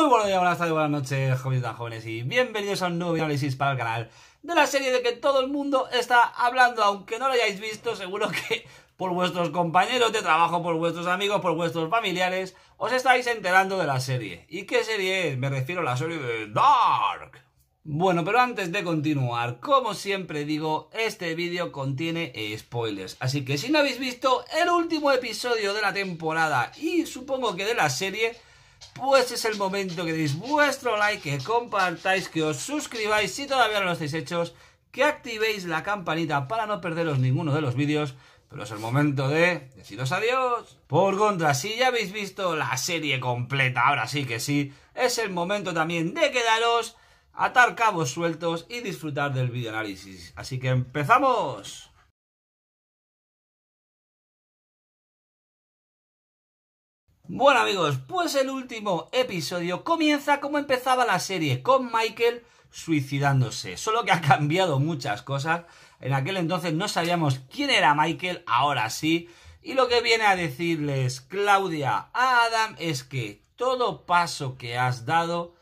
Muy buenos días, buenas tardes, buenas noches, jóvenes tan jóvenes y bienvenidos a un nuevo análisis para el canal de la serie de que todo el mundo está hablando, aunque no lo hayáis visto, seguro que por vuestros compañeros de trabajo, por vuestros amigos, por vuestros familiares, os estáis enterando de la serie. ¿Y qué serie es? Me refiero a la serie de Dark. Bueno, pero antes de continuar, como siempre digo, este vídeo contiene spoilers. Así que si no habéis visto el último episodio de la temporada y supongo que de la serie, pues es el momento que deis vuestro like, que compartáis, que os suscribáis si todavía no lo estáis hechos, que activéis la campanita para no perderos ninguno de los vídeos. Pero es el momento de deciros adiós. Por contra, si ya habéis visto la serie completa, ahora sí que sí, es el momento también de quedaros, atar cabos sueltos y disfrutar del videoanálisis. Así que empezamos. Bueno amigos, pues el último episodio comienza como empezaba la serie, con Michael suicidándose. Solo que ha cambiado muchas cosas. En aquel entonces no sabíamos quién era Michael, ahora sí. Y lo que viene a decirles Claudia a Adam es que todo paso que has dado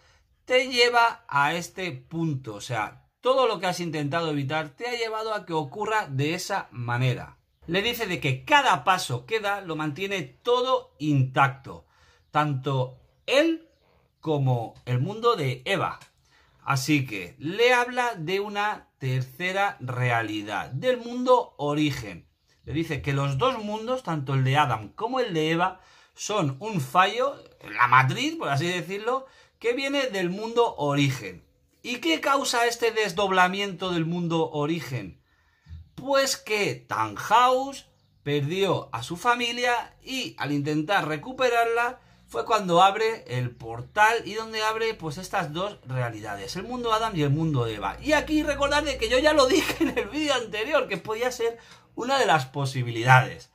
te lleva a este punto. O sea, todo lo que has intentado evitar te ha llevado a que ocurra de esa manera le dice de que cada paso que da lo mantiene todo intacto, tanto él como el mundo de Eva. Así que le habla de una tercera realidad, del mundo origen. Le dice que los dos mundos, tanto el de Adam como el de Eva, son un fallo, la matriz, por así decirlo, que viene del mundo origen. ¿Y qué causa este desdoblamiento del mundo origen? pues que Tannhaus perdió a su familia y al intentar recuperarla fue cuando abre el portal y donde abre pues estas dos realidades, el mundo Adam y el mundo Eva. Y aquí recordarle que yo ya lo dije en el vídeo anterior, que podía ser una de las posibilidades.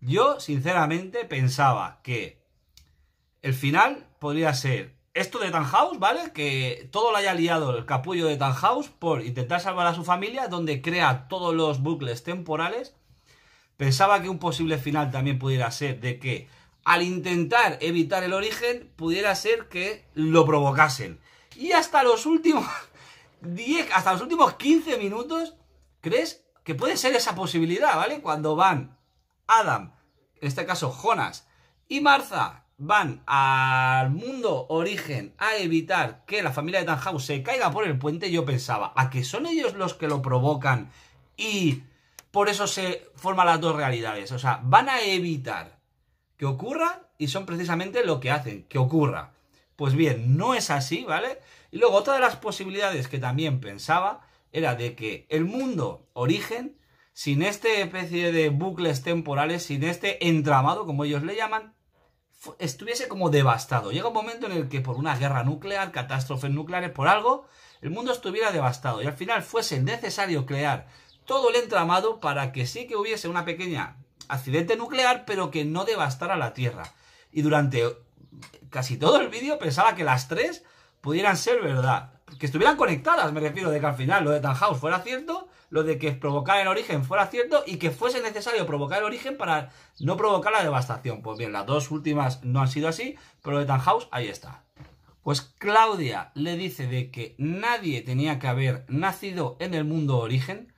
Yo sinceramente pensaba que el final podría ser esto de Tanhaus, ¿vale? Que todo lo haya liado el capullo de Tanhaus por intentar salvar a su familia, donde crea todos los bucles temporales. Pensaba que un posible final también pudiera ser de que al intentar evitar el origen, pudiera ser que lo provocasen. Y hasta los últimos 10, hasta los últimos 15 minutos, ¿crees que puede ser esa posibilidad, ¿vale? Cuando van Adam, en este caso Jonas, y Martha, van al mundo origen a evitar que la familia de Tanhaus se caiga por el puente, yo pensaba, ¿a que son ellos los que lo provocan y por eso se forman las dos realidades? O sea, van a evitar que ocurra y son precisamente lo que hacen, que ocurra. Pues bien, no es así, ¿vale? Y luego otra de las posibilidades que también pensaba era de que el mundo origen, sin este especie de bucles temporales, sin este entramado, como ellos le llaman, estuviese como devastado. Llega un momento en el que por una guerra nuclear, catástrofes nucleares, por algo, el mundo estuviera devastado y al final fuese necesario crear todo el entramado para que sí que hubiese una pequeña accidente nuclear, pero que no devastara la Tierra. Y durante casi todo el vídeo pensaba que las tres pudieran ser verdad que estuvieran conectadas, me refiero, de que al final lo de Tanhaus fuera cierto, lo de que provocar el origen fuera cierto y que fuese necesario provocar el origen para no provocar la devastación. Pues bien, las dos últimas no han sido así, pero lo de Tanhaus ahí está. Pues Claudia le dice de que nadie tenía que haber nacido en el mundo origen,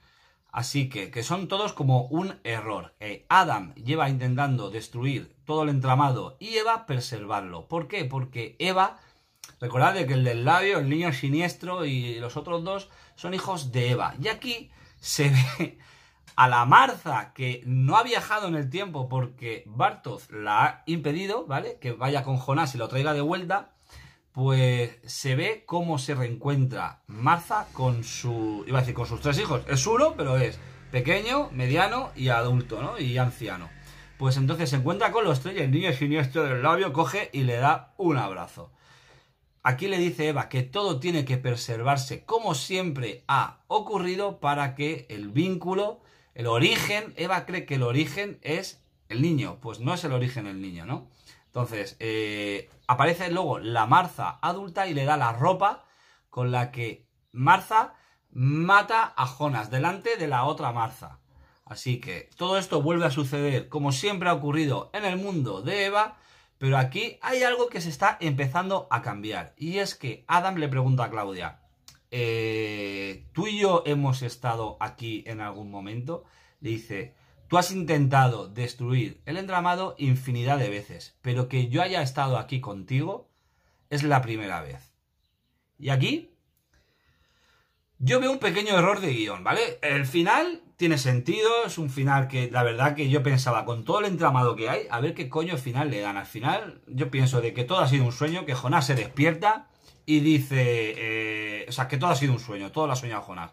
así que, que son todos como un error. Eh, Adam lleva intentando destruir todo el entramado y Eva preservarlo. ¿Por qué? Porque Eva Recordad que el del labio, el niño siniestro y los otros dos son hijos de Eva. Y aquí se ve a la Marza que no ha viajado en el tiempo porque Bartos la ha impedido, ¿vale? Que vaya con Jonás y lo traiga de vuelta. Pues se ve cómo se reencuentra Marza con su. iba a decir, con sus tres hijos. Es uno, pero es pequeño, mediano y adulto, ¿no? Y anciano. Pues entonces se encuentra con los tres y el niño siniestro del labio coge y le da un abrazo. Aquí le dice Eva que todo tiene que preservarse como siempre ha ocurrido para que el vínculo, el origen, Eva cree que el origen es el niño, pues no es el origen el niño, ¿no? Entonces, eh, aparece luego la Marza adulta y le da la ropa con la que Marza mata a Jonas delante de la otra Marza. Así que todo esto vuelve a suceder como siempre ha ocurrido en el mundo de Eva, pero aquí hay algo que se está empezando a cambiar. Y es que Adam le pregunta a Claudia, eh, ¿tú y yo hemos estado aquí en algún momento? Le dice, tú has intentado destruir el entramado infinidad de veces, pero que yo haya estado aquí contigo es la primera vez. Y aquí yo veo un pequeño error de guión, ¿vale? El final tiene sentido, es un final que la verdad que yo pensaba, con todo el entramado que hay, a ver qué coño final le dan. Al final yo pienso de que todo ha sido un sueño, que Jonás se despierta y dice, eh, o sea, que todo ha sido un sueño, todo lo ha soñado Jonás.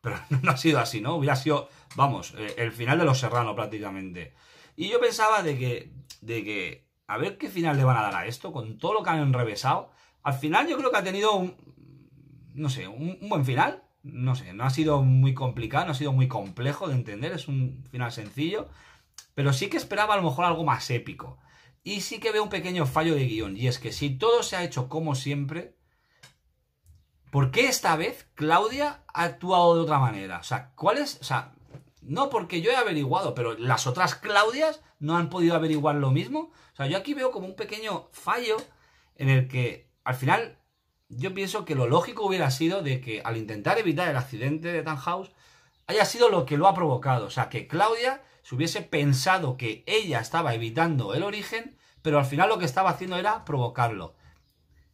Pero no ha sido así, ¿no? Hubiera sido, vamos, eh, el final de Los Serranos prácticamente. Y yo pensaba de que, de que, a ver qué final le van a dar a esto, con todo lo que han enrevesado. Al final yo creo que ha tenido un, no sé, un buen final no sé, no ha sido muy complicado, no ha sido muy complejo de entender, es un final sencillo, pero sí que esperaba a lo mejor algo más épico. Y sí que veo un pequeño fallo de guión, y es que si todo se ha hecho como siempre, ¿por qué esta vez Claudia ha actuado de otra manera? O sea, ¿cuál es? O sea, no porque yo he averiguado, pero las otras Claudias no han podido averiguar lo mismo. O sea, yo aquí veo como un pequeño fallo en el que al final yo pienso que lo lógico hubiera sido de que al intentar evitar el accidente de Tanhaus haya sido lo que lo ha provocado. O sea, que Claudia se hubiese pensado que ella estaba evitando el origen, pero al final lo que estaba haciendo era provocarlo.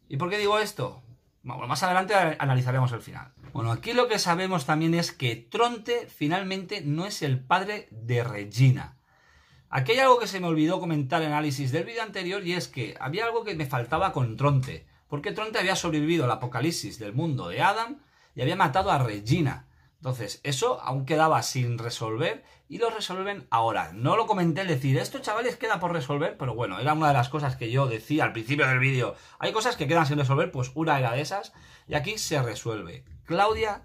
¿Y por qué digo esto? Bueno, más adelante analizaremos el final. Bueno, aquí lo que sabemos también es que Tronte finalmente no es el padre de Regina. Aquí hay algo que se me olvidó comentar en el análisis del vídeo anterior y es que había algo que me faltaba con Tronte. Porque Tronte había sobrevivido al apocalipsis del mundo de Adam y había matado a Regina. Entonces, eso aún quedaba sin resolver y lo resuelven ahora. No lo comenté decir, esto chavales queda por resolver, pero bueno, era una de las cosas que yo decía al principio del vídeo. Hay cosas que quedan sin resolver, pues una era de esas y aquí se resuelve. Claudia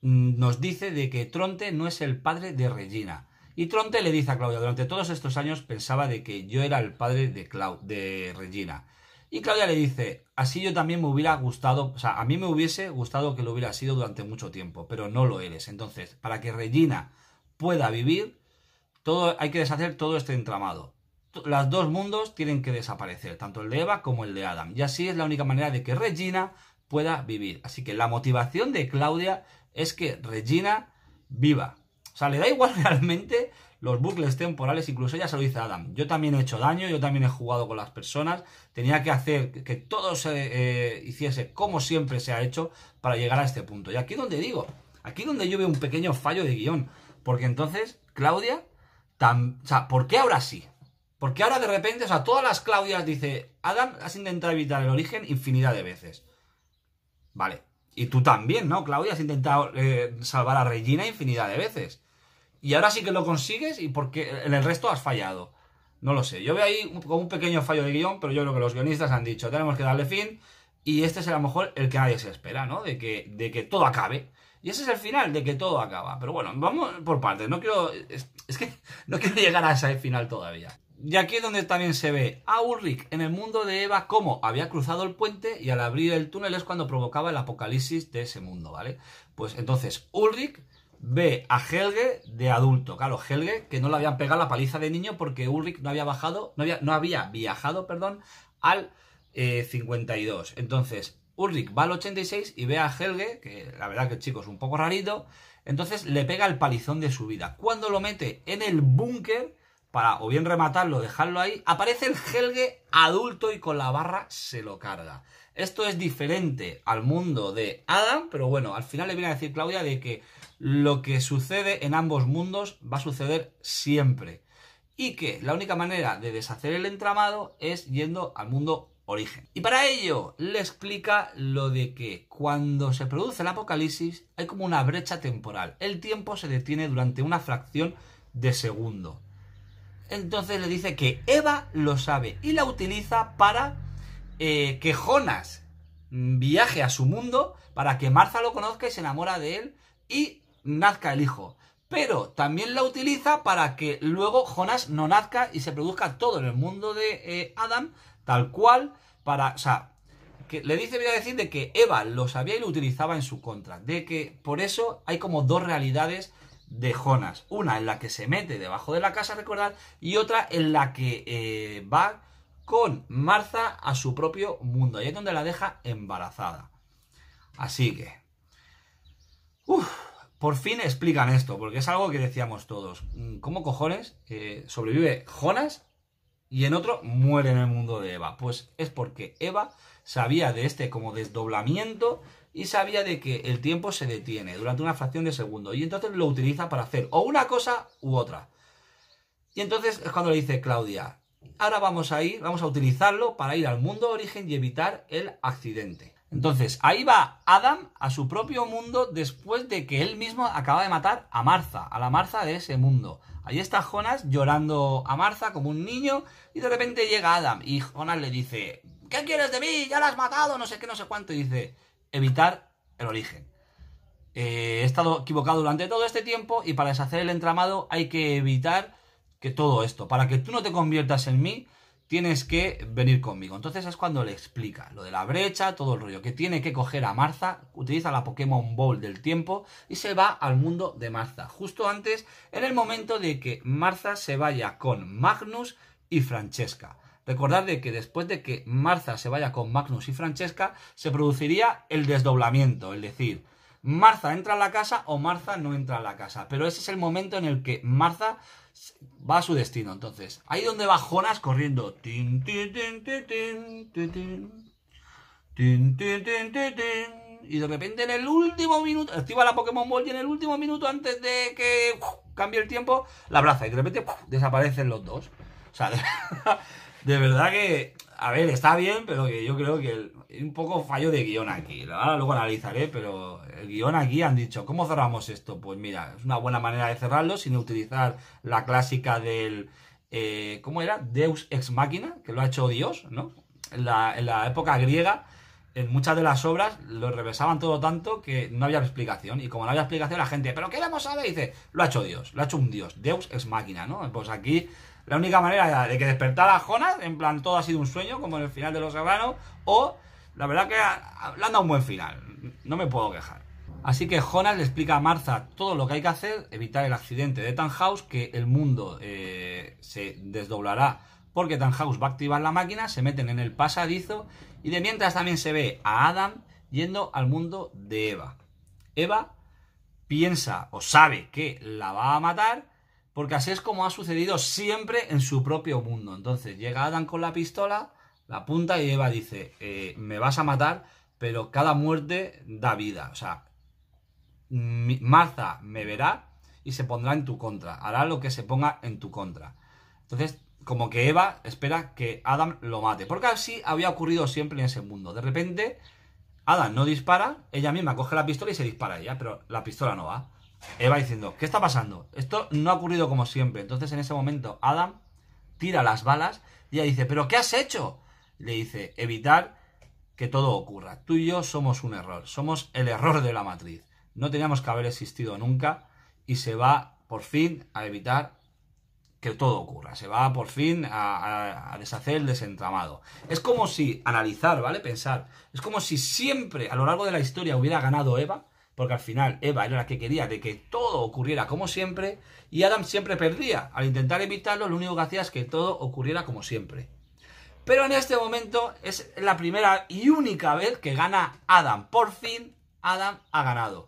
mm, nos dice de que Tronte no es el padre de Regina. Y Tronte le dice a Claudia, durante todos estos años pensaba de que yo era el padre de, de Regina. Y Claudia le dice, así yo también me hubiera gustado, o sea, a mí me hubiese gustado que lo hubiera sido durante mucho tiempo, pero no lo eres. Entonces, para que Regina pueda vivir, todo, hay que deshacer todo este entramado. Los dos mundos tienen que desaparecer, tanto el de Eva como el de Adam. Y así es la única manera de que Regina pueda vivir. Así que la motivación de Claudia es que Regina viva. O sea, le da igual realmente los bucles temporales, incluso ella se lo dice Adam, yo también he hecho daño, yo también he jugado con las personas, tenía que hacer que todo se eh, hiciese como siempre se ha hecho para llegar a este punto. Y aquí donde digo, aquí donde yo veo un pequeño fallo de guión, porque entonces Claudia, ¿por qué ahora sí? Porque ahora de repente, o sea, todas las Claudias dice, Adam, has intentado evitar el origen infinidad de veces. Vale. Y tú también, ¿no, Claudia? Has intentado eh, salvar a Regina infinidad de veces y ahora sí que lo consigues y porque en el resto has fallado. No lo sé. Yo veo ahí como un pequeño fallo de guión, pero yo creo que los guionistas han dicho, tenemos que darle fin y este es a lo mejor el que nadie se espera, ¿no? De que, de que todo acabe. Y ese es el final, de que todo acaba. Pero bueno, vamos por partes. No quiero. Es, que no quiero llegar a ese final todavía. Y aquí es donde también se ve a Ulrich en el mundo de Eva como había cruzado el puente y al abrir el túnel es cuando provocaba el apocalipsis de ese mundo, ¿vale? Pues entonces Ulrich ve a Helge de adulto. Claro, Helge que no le habían pegado la paliza de niño porque Ulrich no había bajado, no había, viajado, perdón, al 52. Eh, entonces, Ulrich va al 86 y ve a Helge, que la verdad que el chico es un poco rarito, entonces le pega el palizón de su vida. Cuando lo mete en el búnker para o bien rematarlo, dejarlo ahí, aparece el Helge adulto y con la barra se lo carga. Esto es diferente al mundo de Adam, pero bueno, al final le viene a decir Claudia de que lo que sucede en ambos mundos va a suceder siempre. Y que la única manera de deshacer el entramado es yendo al mundo origen. Y para ello le explica lo de que cuando se produce el apocalipsis hay como una brecha temporal. El tiempo se detiene durante una fracción de segundo. Entonces le dice que Eva lo sabe y la utiliza para eh, que Jonas viaje a su mundo, para que Martha lo conozca y se enamora de él y nazca el hijo. Pero también la utiliza para que luego Jonas no nazca y se produzca todo en el mundo de eh, Adam, tal cual, para, o sea, que le dice, voy a decir, de que Eva lo sabía y lo utilizaba en su contra. De que por eso hay como dos realidades de Jonas. Una en la que se mete debajo de la casa, recordad, y otra en la que eh, va con Martha a su propio mundo. y es donde la deja embarazada. Así que... uff por fin explican esto, porque es algo que decíamos todos. Mm, ¿Cómo cojones eh, sobrevive Jonas y en otro muere en el mundo de Eva? Pues es porque Eva sabía de este como desdoblamiento y sabía de que el tiempo se detiene durante una fracción de segundo y entonces lo utiliza para hacer o una cosa u otra. Y entonces es cuando le dice Claudia, ahora vamos a ir, vamos a utilizarlo para ir al mundo origen y evitar el accidente. Entonces, ahí va Adam a su propio mundo después de que él mismo acaba de matar a Martha, a la Martha de ese mundo. Ahí está Jonas llorando a Martha como un niño y de repente llega Adam y Jonas le dice, ¿qué quieres de mí? Ya la has matado, no sé qué, no sé cuánto. Y dice, evitar el origen. Eh, he estado equivocado durante todo este tiempo y para deshacer el entramado hay que evitar que todo esto, para que tú no te conviertas en mí tienes que venir conmigo. Entonces es cuando le explica lo de la brecha, todo el rollo, que tiene que coger a Marza, utiliza la Pokémon Ball del tiempo y se va al mundo de Marza, justo antes, en el momento de que Marza se vaya con Magnus y Francesca. Recordad de que después de que Marza se vaya con Magnus y Francesca, se produciría el desdoblamiento, es decir, Marza entra a la casa o Marza no entra a la casa. Pero ese es el momento en el que Marza va a su destino. Entonces, ahí donde va Jonas corriendo. Y de repente en el último minuto, activa la Pokémon Ball y en el último minuto antes de que cambie el tiempo, la abraza y de repente desaparecen los dos. O sea, de verdad que a ver, está bien, pero yo creo que hay un poco fallo de guión aquí. Ahora luego analizaré, pero el guión aquí han dicho, ¿cómo cerramos esto? Pues mira, es una buena manera de cerrarlo sin utilizar la clásica del... Eh, ¿Cómo era? Deus ex machina, que lo ha hecho Dios, ¿no? En la, época griega, en muchas de las obras lo reversaban todo tanto que no había explicación. Y como no había explicación, la gente, ¿pero qué le hemos sabe? Dice, lo ha hecho Dios, lo ha hecho un Dios, Deus ex machina, ¿no? Pues aquí la única manera de que despertara a Jonas, en plan todo ha sido un sueño, como en el final de Los Serranos, o la verdad que le han dado un buen final, no me puedo quejar. Así que Jonas le explica a Martha todo lo que hay que hacer, evitar el accidente de Tanhaus, que el mundo eh, se desdoblará porque Tanhaus va a activar la máquina, se meten en el pasadizo y de mientras también se ve a Adam yendo al mundo de Eva. Eva piensa o sabe que la va a matar porque así es como ha sucedido siempre en su propio mundo. Entonces llega Adam con la pistola, la punta y Eva dice, eh, me vas a matar, pero cada muerte da vida. O sea, Martha me verá y se pondrá en tu contra. Hará lo que se ponga en tu contra. Entonces, como que Eva espera que Adam lo mate. Porque así había ocurrido siempre en ese mundo. De repente, Adam no dispara, ella misma coge la pistola y se dispara ella, pero la pistola no va. Eva diciendo, ¿qué está pasando? Esto no ha ocurrido como siempre. Entonces en ese momento Adam tira las balas y dice, ¿pero qué has hecho? Le dice, evitar que todo ocurra. Tú y yo somos un error, somos el error de la matriz. No teníamos que haber existido nunca y se va por fin a evitar que todo ocurra. Se va por fin a, a, deshacer el desentramado. Es como si analizar, ¿vale? Pensar. Es como si siempre a lo largo de la historia hubiera ganado Eva porque al final Eva era la que quería de que todo ocurriera como siempre y Adam siempre perdía. Al intentar evitarlo, lo único que hacía es que todo ocurriera como siempre. Pero en este momento es la primera y única vez que gana Adam. Por fin Adam ha ganado.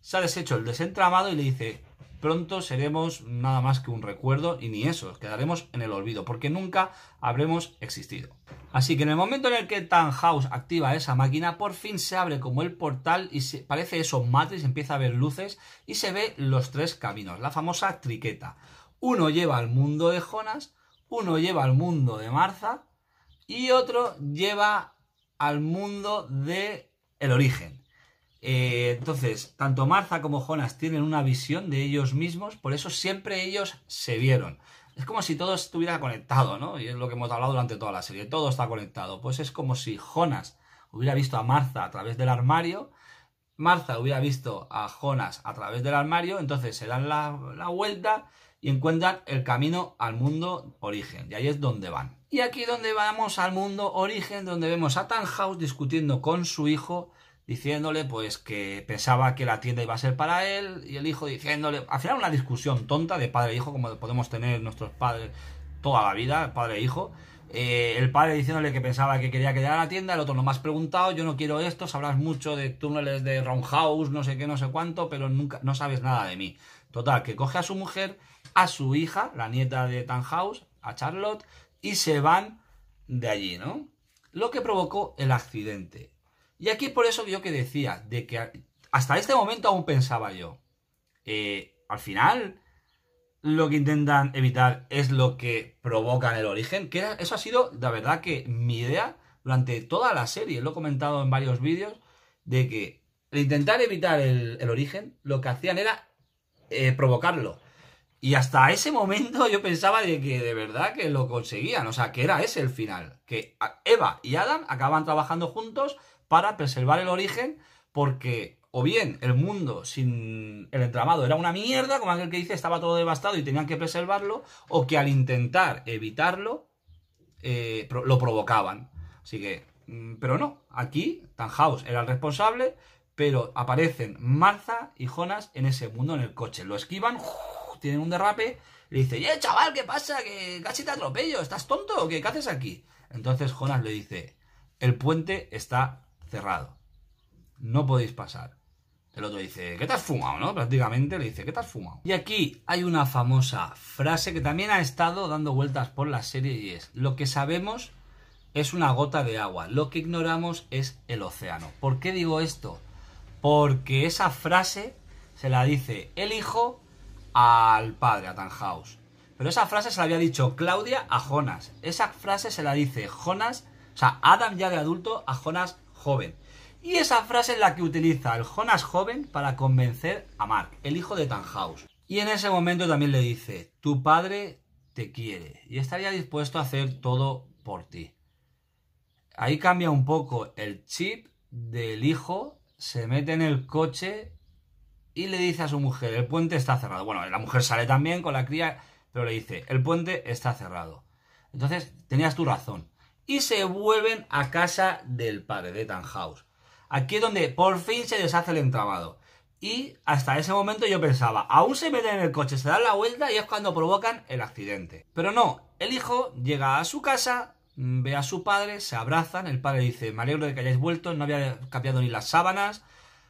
Se ha deshecho el desentramado y le dice, pronto seremos nada más que un recuerdo y ni eso, quedaremos en el olvido, porque nunca habremos existido. Así que en el momento en el que house activa esa máquina, por fin se abre como el portal y parece eso Matrix, empieza a ver luces y se ve los tres caminos, la famosa triqueta. Uno lleva al mundo de Jonas, uno lleva al mundo de Martha y otro lleva al mundo de el origen. Eh, entonces, tanto Martha como Jonas tienen una visión de ellos mismos, por eso siempre ellos se vieron. Es como si todo estuviera conectado, ¿no? Y es lo que hemos hablado durante toda la serie, todo está conectado. Pues es como si Jonas hubiera visto a Martha a través del armario, Martha hubiera visto a Jonas a través del armario, entonces se dan la, vuelta y encuentran el camino al mundo origen. Y ahí es donde van. Y aquí donde vamos al mundo origen, donde vemos a Tannhaus discutiendo con su hijo diciéndole pues que pensaba que la tienda iba a ser para él y el hijo diciéndole, al final una discusión tonta de padre e hijo como podemos tener nuestros padres toda la vida, padre e hijo. Eh, el padre diciéndole que pensaba que quería quedar a la tienda, el otro no más preguntado, yo no quiero esto, sabrás mucho de túneles de Roundhouse, no sé qué, no sé cuánto, pero nunca, no sabes nada de mí. Total, que coge a su mujer, a su hija, la nieta de Tanhouse, a Charlotte, y se van de allí, ¿no? Lo que provocó el accidente. Y aquí por eso yo que decía, de que hasta este momento aún pensaba yo, eh, al final lo que intentan evitar es lo que provocan el origen, que eso ha sido, la verdad que mi idea durante toda la serie, lo he comentado en varios vídeos, de que intentar evitar el, origen, lo que hacían era eh, provocarlo. Y hasta ese momento yo pensaba de que de verdad que lo conseguían, o sea, que era ese el final, que Eva y Adam acaban trabajando juntos para preservar el origen, porque o bien el mundo sin el entramado era una mierda, como aquel que dice, estaba todo devastado y tenían que preservarlo, o que al intentar evitarlo, eh, lo provocaban. Así que, mm, pero no, aquí Tanhaus era el responsable, pero aparecen Martha y Jonas en ese mundo, en el coche. Lo esquivan, ¡uh! tienen un derrape, le dice, ¡eh, chaval, qué pasa! Que casi te atropello, ¿estás tonto? ¿Qué, ¿Qué haces aquí? Entonces Jonas le dice, el puente está cerrado. No podéis pasar. El otro dice, ¿qué te has fumado, no? Prácticamente le dice, ¿qué te has fumado? Y aquí hay una famosa frase que también ha estado dando vueltas por la serie y es, lo que sabemos es una gota de agua, lo que ignoramos es el océano. ¿Por qué digo esto? Porque esa frase se la dice el hijo al padre, a Tanhaus. Pero esa frase se la había dicho Claudia a Jonas. Esa frase se la dice Jonas, o sea, Adam ya de adulto a Jonas joven. Y esa frase es la que utiliza el Jonas joven para convencer a Mark, el hijo de Tanhaus. Y en ese momento también le dice, tu padre te quiere y estaría dispuesto a hacer todo por ti. Ahí cambia un poco el chip del hijo, se mete en el coche y le dice a su mujer, el puente está cerrado. Bueno, la mujer sale también con la cría, pero le dice, el puente está cerrado. Entonces, tenías tu razón y se vuelven a casa del padre de Tannhaus. Aquí es donde por fin se deshace el entramado. Y hasta ese momento yo pensaba, aún se meten en el coche, se dan la vuelta y es cuando provocan el accidente. Pero no, el hijo llega a su casa, ve a su padre, se abrazan, el padre dice, me de que hayáis vuelto, no había cambiado ni las sábanas,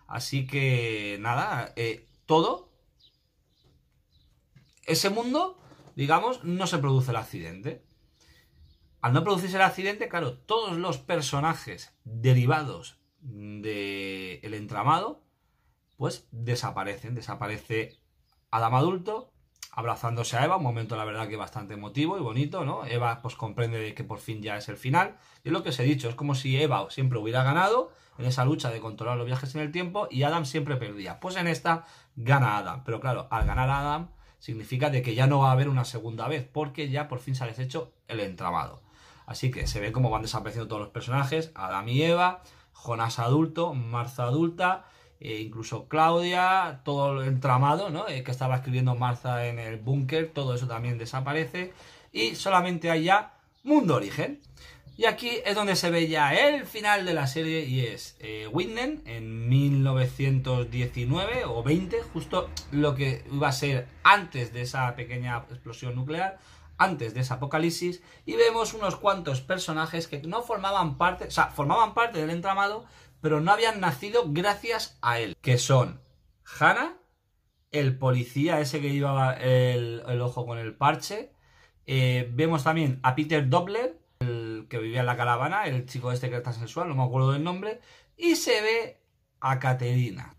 así que nada, eh, todo, ese mundo, digamos, no se produce el accidente. Al no producirse el accidente, claro, todos los personajes derivados del entramado, pues desaparecen. Desaparece Adam adulto, abrazándose a Eva, un momento la verdad que bastante emotivo y bonito, ¿no? Eva pues comprende que por fin ya es el final. Y es lo que os he dicho, es como si Eva siempre hubiera ganado en esa lucha de controlar los viajes en el tiempo y Adam siempre perdía. Pues en esta gana Adam, pero claro, al ganar Adam significa de que ya no va a haber una segunda vez porque ya por fin se ha deshecho el entramado. Así que se ve cómo van desapareciendo todos los personajes, Adam y Eva, Jonás adulto, Marza adulta, e incluso Claudia, todo el entramado ¿no? Eh, que estaba escribiendo Marza en el búnker, todo eso también desaparece y solamente hay ya Mundo Origen. Y aquí es donde se ve ya el final de la serie y es eh, en 1919 o 20, justo lo que iba a ser antes de esa pequeña explosión nuclear, antes de ese apocalipsis y vemos unos cuantos personajes que no formaban parte, o sea, formaban parte del entramado, pero no habían nacido gracias a él, que son Hannah, el policía ese que llevaba el, ojo con el parche, eh, vemos también a Peter Doppler, el que vivía en la caravana, el chico este que está sensual, no me acuerdo del nombre, y se ve a Caterina.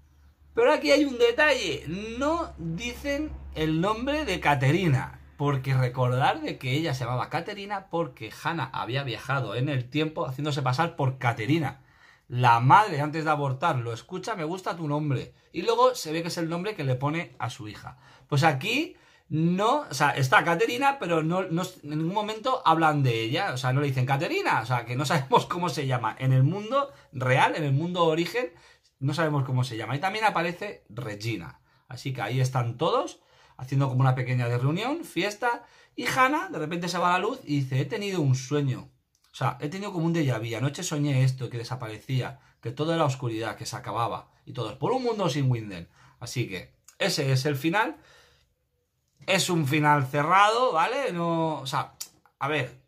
Pero aquí hay un detalle, no dicen el nombre de Caterina. Porque recordar de que ella se llamaba Caterina porque Hannah había viajado en el tiempo haciéndose pasar por Caterina. La madre, antes de abortar, lo escucha, me gusta tu nombre. Y luego se ve que es el nombre que le pone a su hija. Pues aquí no, o sea, está Caterina, pero no, en ningún momento hablan de ella, o sea, no le dicen Caterina, o sea, que no sabemos cómo se llama. En el mundo real, en el mundo origen, no sabemos cómo se llama. Y también aparece Regina. Así que ahí están todos haciendo como una pequeña de reunión, fiesta, y Hannah de repente se va a la luz y dice, he tenido un sueño. O sea, he tenido como un déjà vu. Anoche soñé esto, que desaparecía, que todo era oscuridad, que se acababa. Y todo es por un mundo sin Winden. Así que ese es el final. Es un final cerrado, ¿vale? No, o sea, a ver,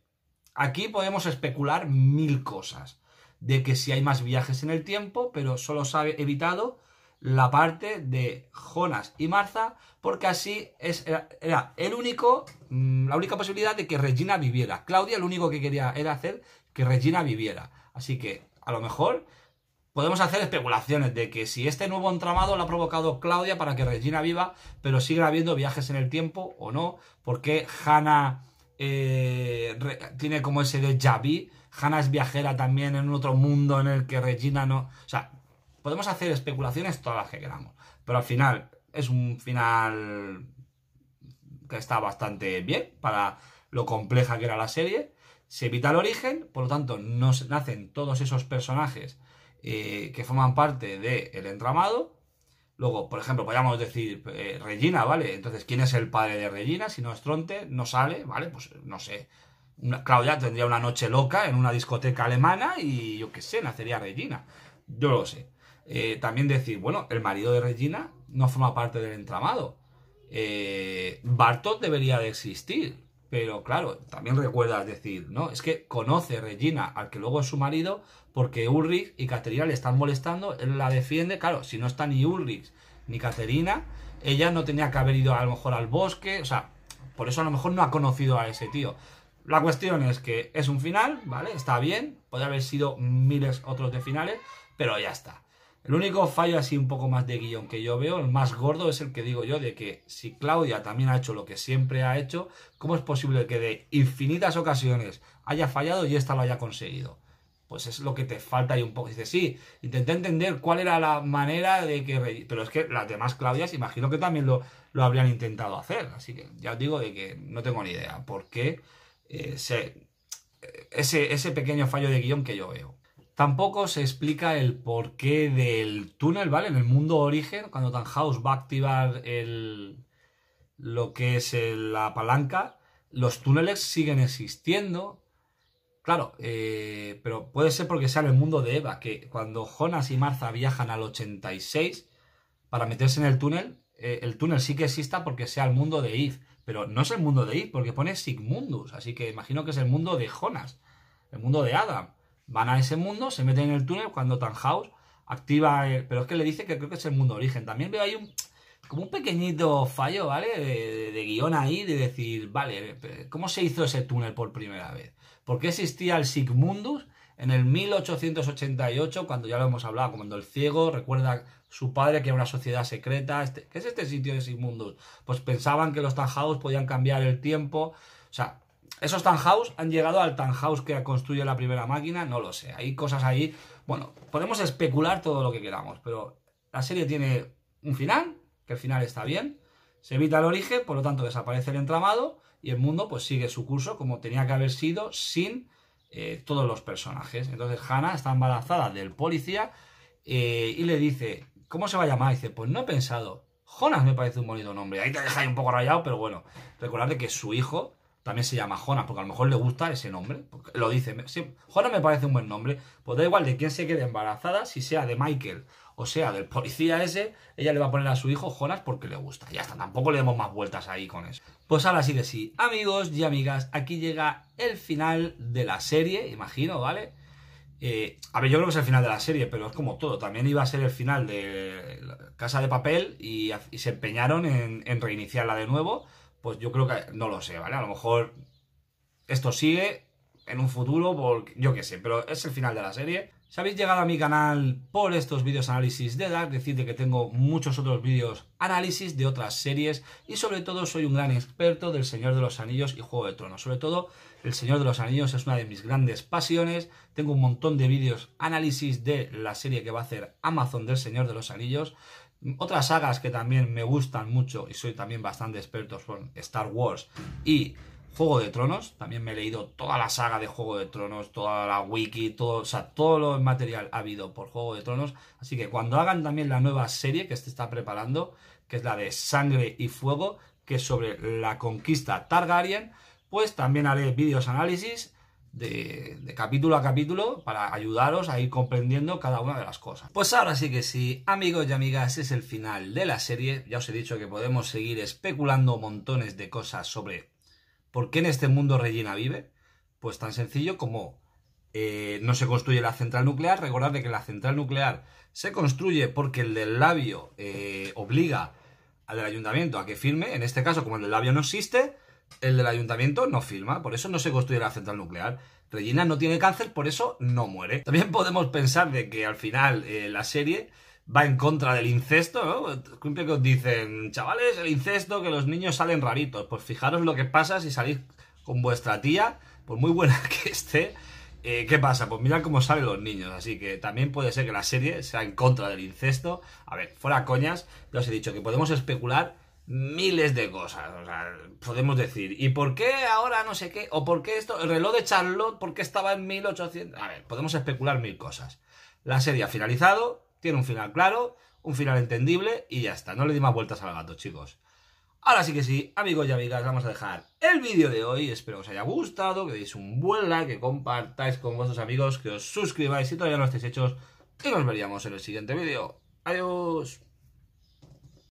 aquí podemos especular mil cosas. De que si hay más viajes en el tiempo, pero solo se ha evitado la parte de Jonas y Martha, porque así es, era, el único, mm, la única posibilidad de que Regina viviera. Claudia lo único que quería era hacer que Regina viviera. Así que a lo mejor podemos hacer especulaciones de que si este nuevo entramado lo ha provocado Claudia para que Regina viva, pero sigue habiendo viajes en el tiempo o no, porque Hannah eh, tiene como ese de Javi Hannah es viajera también en otro mundo en el que Regina no. O sea, Podemos hacer especulaciones todas las que queramos, pero al final es un final que está bastante bien para lo compleja que era la serie. Se evita el origen, por lo tanto, nos nacen todos esos personajes eh, que forman parte del el entramado. Luego, por ejemplo, podríamos decir eh, Regina, ¿vale? Entonces, ¿quién es el padre de Regina? Si no es Tronte, no sale, ¿vale? Pues no sé. Claudia tendría una noche loca en una discoteca alemana y yo qué sé, nacería Regina. Yo lo sé. Eh, también decir, bueno, el marido de Regina no forma parte del entramado. Eh, debería de existir, pero claro, también recuerdas decir, ¿no? Es que conoce Regina al que luego es su marido porque Ulrich y Caterina le están molestando, él la defiende, claro, si no está ni Ulrich ni Caterina, ella no tenía que haber ido a lo mejor al bosque, o sea, por eso a lo mejor no ha conocido a ese tío. La cuestión es que es un final, ¿vale? Está bien, podría haber sido miles otros de finales, pero ya está. El único fallo así un poco más de guión que yo veo, el más gordo, es el que digo yo, de que si Claudia también ha hecho lo que siempre ha hecho, ¿cómo es posible que de infinitas ocasiones haya fallado y esta lo haya conseguido? Pues es lo que te falta y un poco. dices, sí, intenté entender cuál era la manera de que... Pero es que las demás Claudias imagino que también lo, lo habrían intentado hacer. Así que ya os digo de que no tengo ni idea por qué eh, eh, ese, ese pequeño fallo de guión que yo veo. Tampoco se explica el porqué del túnel, ¿vale? En el mundo origen, cuando Tanhaus va a activar el, lo que es la palanca, los túneles siguen existiendo. Claro, eh, pero puede ser porque sea en el mundo de Eva, que cuando Jonas y Martha viajan al 86 para meterse en el túnel, eh, el túnel sí que exista porque sea el mundo de Eve, pero no es el mundo de Eve porque pone Sigmundus, así que imagino que es el mundo de Jonas, el mundo de Adam. Van a ese mundo, se meten en el túnel cuando Tanhaus activa. Eh, pero es que le dice que creo que es el mundo origen. También veo ahí un, como un pequeñito fallo, ¿vale? De, guión ahí, de decir, vale, eh, ¿cómo se hizo ese túnel por primera vez? ¿Por qué existía el Sigmundus en el 1888, cuando ya lo hemos hablado, cuando el ciego recuerda su padre que era una sociedad secreta? Este, ¿Qué es este sitio de Sigmundus? Pues pensaban que los Tanhaus podían cambiar el tiempo. O sea, ¿Esos house han llegado al house que construye la primera máquina? No lo sé. Hay cosas ahí. Bueno, podemos especular todo lo que queramos, pero la serie tiene un final, que el final está bien. Se evita el origen, por lo tanto desaparece el entramado y el mundo pues sigue su curso como tenía que haber sido sin eh, todos los personajes. Entonces Hannah está embarazada del policía eh, y le dice, ¿cómo se va a llamar? Y dice, pues no he pensado. Jonas me parece un bonito nombre. Ahí te dejáis un poco rayado, pero bueno, recordad que su hijo también se llama Jonas, porque a lo mejor le gusta ese nombre. lo dice. Jonas me parece un buen nombre. Pues da igual de quién se quede embarazada, si sea de Michael o sea del policía ese, ella le va a poner a su hijo Jonas porque le gusta. Ya hasta tampoco le demos más vueltas ahí con eso. Pues ahora sí que sí, amigos y amigas, aquí llega el final de la serie, imagino, ¿vale? Eh, a ver, yo creo que es el final de la serie, pero es como todo. También iba a ser el final de Casa de Papel y, se empeñaron en reiniciarla de nuevo pues yo creo que no lo sé, ¿vale? A lo mejor esto sigue en un futuro, yo qué sé, pero es el final de la serie. Si habéis llegado a mi canal por estos vídeos análisis de Dark, decirte que tengo muchos otros vídeos análisis de otras series y sobre todo soy un gran experto del Señor de los Anillos y Juego de Tronos. Sobre todo, el Señor de los Anillos es una de mis grandes pasiones. Tengo un montón de vídeos análisis de la serie que va a hacer Amazon del Señor de los Anillos otras sagas que también me gustan mucho y soy también bastante experto son Star Wars y Juego de Tronos. También me he leído toda la saga de Juego de Tronos, toda la wiki, todo, sea, todo el material ha habido por Juego de Tronos. Así que cuando hagan también la nueva serie que se está preparando, que es la de Sangre y Fuego, que es sobre la conquista Targaryen, pues también haré vídeos análisis de, capítulo a capítulo para ayudaros a ir comprendiendo cada una de las cosas. Pues ahora sí que sí, amigos y amigas, es el final de la serie. Ya os he dicho que podemos seguir especulando montones de cosas sobre por qué en este mundo Regina vive. Pues tan sencillo como eh, no se construye la central nuclear. Recordad que la central nuclear se construye porque el del labio eh, obliga al del ayuntamiento a que firme. En este caso, como el del labio no existe, el del ayuntamiento no firma, por eso no se construye la central nuclear. Regina no tiene cáncer, por eso no muere. También podemos pensar de que al final eh, la serie va en contra del incesto, ¿no? Siempre que os dicen, chavales, el incesto, que los niños salen raritos. Pues fijaros lo que pasa si salís con vuestra tía, por muy buena que esté, eh, ¿qué pasa? Pues mirad cómo salen los niños. Así que también puede ser que la serie sea en contra del incesto. A ver, fuera coñas, ya os he dicho que podemos especular miles de cosas, o sea, podemos decir, ¿y por qué ahora no sé qué? ¿O por qué esto? El reloj de Charlotte, ¿por qué estaba en 1800? A ver, podemos especular mil cosas. La serie ha finalizado, tiene un final claro, un final entendible y ya está, no le di más vueltas al gato, chicos. Ahora sí que sí, amigos y amigas, vamos a dejar el vídeo de hoy. Espero que os haya gustado, que deis un buen like, que compartáis con vuestros amigos, que os suscribáis si todavía no estáis hechos y nos veríamos en el siguiente vídeo. Adiós.